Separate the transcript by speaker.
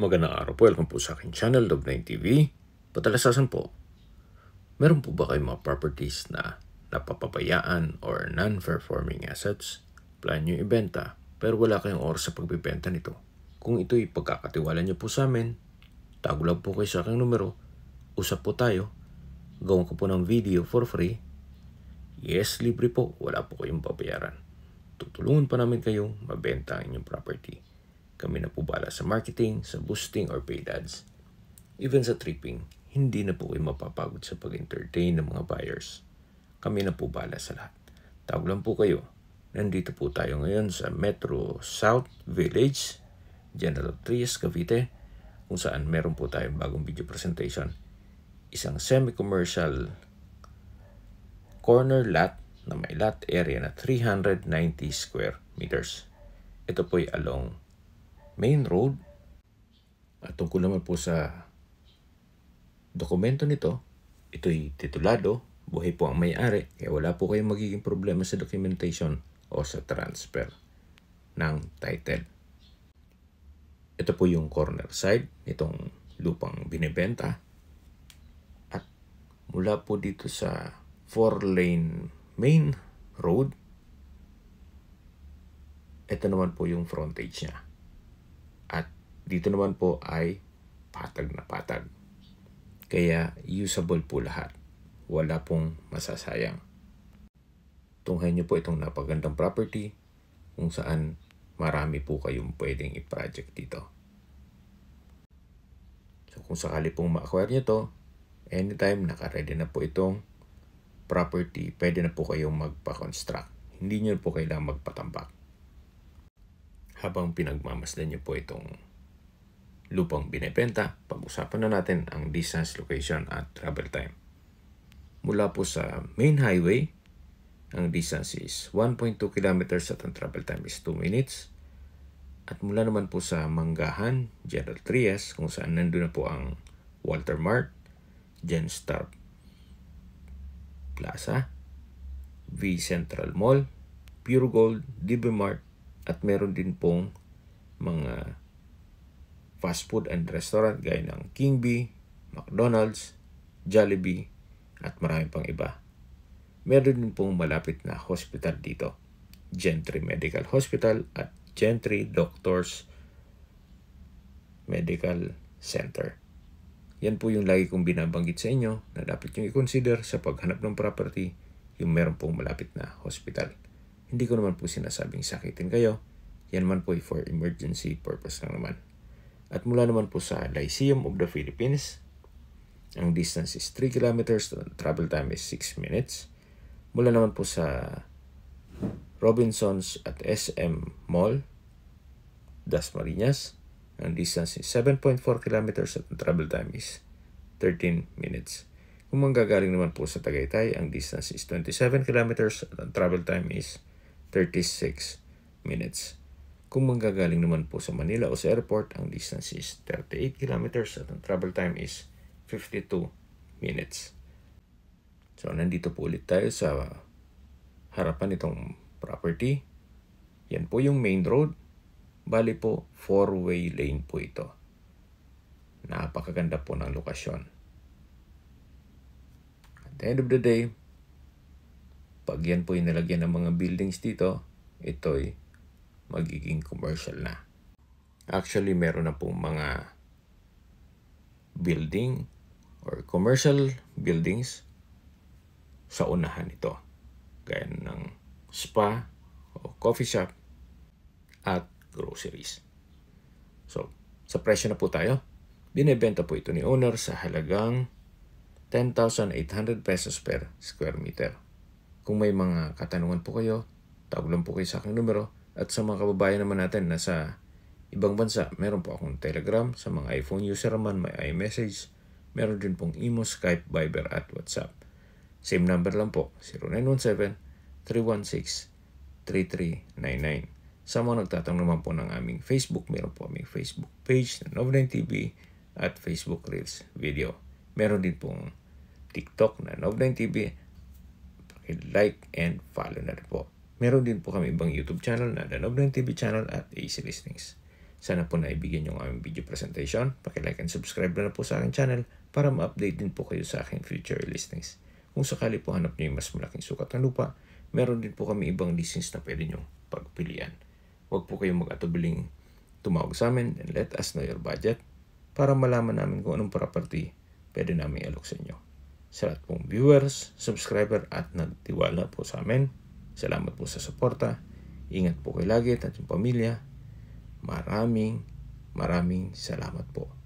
Speaker 1: Magandang araw po. Welcome po sa akin channel, love TV. Patalasasan po, meron po ba kayong mga properties na napapabayaan or non-performing assets? Plan nyo ibenta, pero wala kayong oras sa pagbibenta nito. Kung ito'y pagkakatiwala nyo po sa amin, tago lang po kayo sa aking numero, usap po tayo, gawin ko po ng video for free. Yes, libre po, wala po kayong pabayaran. Tutulungan pa namin kayong mabenta ang inyong property. Kami na po bala sa marketing, sa boosting or paid ads. Even sa tripping, hindi na po kayo mapapagod sa pag-entertain ng mga buyers. Kami na po bala sa lahat. Tawag lang po kayo. Nandito po tayo ngayon sa Metro South Village, General Trias, Cavite, kung saan meron po tayong bagong video presentation. Isang semi-commercial corner lot na may lot area na 390 square meters. Ito po ay along main road. At tungkol naman po sa dokumento nito, ito'y titulado, buhay po ang may-ari, kaya wala po kayong magiging problema sa documentation o sa transfer ng title. Ito po yung corner side nitong lupang binibenta. At mula po dito sa 4-lane main road, ito naman po yung frontage niya. Dito naman po ay patag na patag. Kaya usable po lahat. Wala pong masasayang. Tunghayan nyo po itong napagandang property kung saan marami po kayong pwedeng i-project dito. So kung sakali pong ma-acquire nyo to, anytime nakaready na po itong property, pwede na po kayong magpa-construct. Hindi nyo po kailangang magpatambak. Habang pinagmamasdan nyo po itong lupang binebenta, pag-usapan na natin ang distance, location at travel time. Mula po sa main highway, ang distance is 1.2 kilometers at ang travel time is 2 minutes. At mula naman po sa Manggahan, General Trias, kung saan nandun na po ang Walter Mart, Gen Star Plaza, V Central Mall, Pure Gold, DB Mart, at meron din pong mga fast food and restaurant gaya ng King B, McDonald's, Jollibee, at marami pang iba. Meron din pong malapit na hospital dito, Gentry Medical Hospital at Gentry Doctors Medical Center. Yan po yung lagi kong binabanggit sa inyo na dapat nyo i-consider sa paghanap ng property yung meron pong malapit na hospital. Hindi ko naman po sinasabing sakitin kayo. Yan man po for emergency purpose lang naman. At mula naman po sa Lyceum of the Philippines, ang distance is 3 kilometers, travel time is 6 minutes. Mula naman po sa Robinsons at SM Mall, Dasmariñas, ang distance is 7.4 kilometers at ang travel time is 13 minutes. Kung manggagaling naman po sa Tagaytay, ang distance is 27 kilometers at ang travel time is 36 minutes. Kung manggagaling naman po sa Manila o sa airport, ang distance is 38 kilometers at ang travel time is 52 minutes. So, nandito po ulit tayo sa harapan itong property. Yan po yung main road. Bali po, four-way lane po ito. Napakaganda po ng lokasyon. At the end of the day, pag yan po inilagyan ng mga buildings dito, ito'y magiging commercial na. Actually, meron na pong mga building or commercial buildings sa unahan nito. Gaya ng spa o coffee shop at groceries. So, sa presyo na po tayo. Binebenta po ito ni owner sa halagang 10,800 pesos per square meter. Kung may mga katanungan po kayo, tawag lang po kayo sa aking numero 0917 at sa mga kababayan naman natin na sa ibang bansa, meron po akong Telegram. Sa mga iPhone user man, may iMessage. Meron din pong Imo, Skype, Viber at WhatsApp. Same number lang po, 0917-316-3399. Sa mga nagtatanong naman po ng aming Facebook, meron po aming Facebook page na Novline TV at Facebook Reels video. Meron din pong TikTok na Novline TV. Like and follow na rin po. Meron din po kami ibang YouTube channel na Danob ng TV channel at AC Listings. Sana po naibigyan yung aming video presentation. Pakilike and subscribe na, na po sa aking channel para ma-update din po kayo sa aking future listings. Kung sakali po hanap niyo yung mas malaking sukat ng lupa, meron din po kami ibang listings na pwede nyo pagpilian. Huwag po kayong mag-atubiling tumawag sa amin and let us know your budget para malaman namin kung anong property pwede namin alok sa inyo. Salamat lahat pong viewers, subscriber at nagtiwala po sa amin, Salamat po sa suporta. Ingat po kayo lagi at ating pamilya. Maraming maraming salamat po.